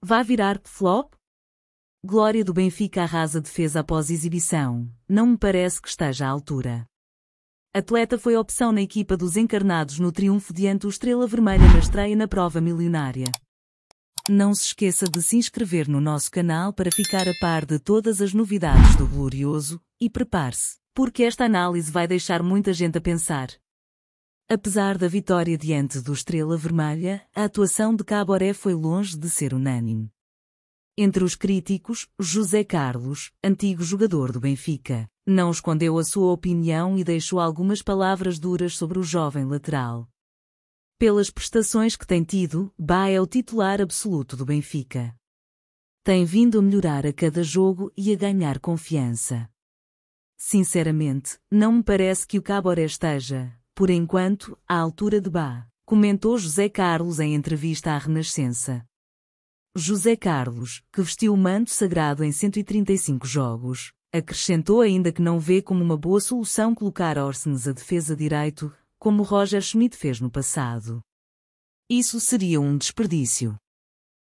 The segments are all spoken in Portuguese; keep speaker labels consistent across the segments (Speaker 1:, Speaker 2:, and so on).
Speaker 1: Vá virar flop? Glória do Benfica arrasa defesa após exibição. Não me parece que esteja à altura. Atleta foi opção na equipa dos encarnados no triunfo diante o Estrela Vermelha na estreia na prova milionária. Não se esqueça de se inscrever no nosso canal para ficar a par de todas as novidades do Glorioso e prepare-se, porque esta análise vai deixar muita gente a pensar. Apesar da vitória diante do Estrela Vermelha, a atuação de Caboré foi longe de ser unânime. Entre os críticos, José Carlos, antigo jogador do Benfica, não escondeu a sua opinião e deixou algumas palavras duras sobre o jovem lateral. Pelas prestações que tem tido, Bá é o titular absoluto do Benfica. Tem vindo a melhorar a cada jogo e a ganhar confiança. Sinceramente, não me parece que o Caboré esteja, por enquanto, à altura de Bá, comentou José Carlos em entrevista à Renascença. José Carlos, que vestiu o manto sagrado em 135 jogos, acrescentou ainda que não vê como uma boa solução colocar Orsens a defesa direito, como Roger Schmidt fez no passado. Isso seria um desperdício.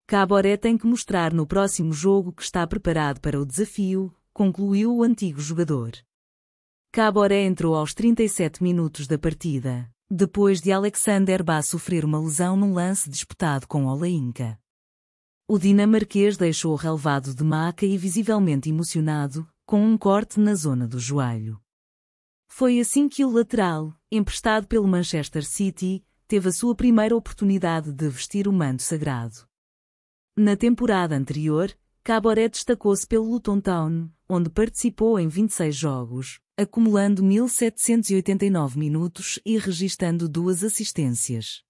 Speaker 1: Caboré tem que mostrar no próximo jogo que está preparado para o desafio, concluiu o antigo jogador. Caboré entrou aos 37 minutos da partida, depois de Alexander Ba sofrer uma lesão num lance disputado com Olainka. O dinamarquês deixou relevado de maca e visivelmente emocionado, com um corte na zona do joelho. Foi assim que o lateral, emprestado pelo Manchester City, teve a sua primeira oportunidade de vestir o manto sagrado. Na temporada anterior, Caboré destacou-se pelo Luton Town, onde participou em 26 jogos, acumulando 1.789 minutos e registando duas assistências.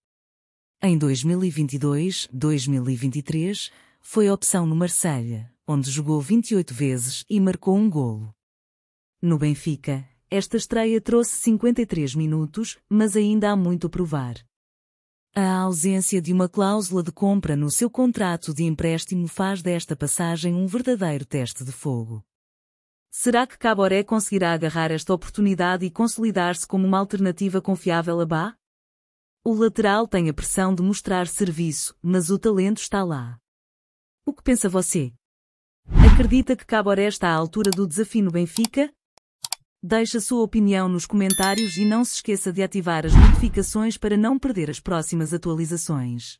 Speaker 1: Em 2022-2023, foi opção no Marselha, onde jogou 28 vezes e marcou um golo. No Benfica, esta estreia trouxe 53 minutos, mas ainda há muito a provar. A ausência de uma cláusula de compra no seu contrato de empréstimo faz desta passagem um verdadeiro teste de fogo. Será que Caboré conseguirá agarrar esta oportunidade e consolidar-se como uma alternativa confiável a Bá? O lateral tem a pressão de mostrar serviço, mas o talento está lá. O que pensa você? Acredita que Caboré está à altura do desafio no Benfica? Deixe a sua opinião nos comentários e não se esqueça de ativar as notificações para não perder as próximas atualizações.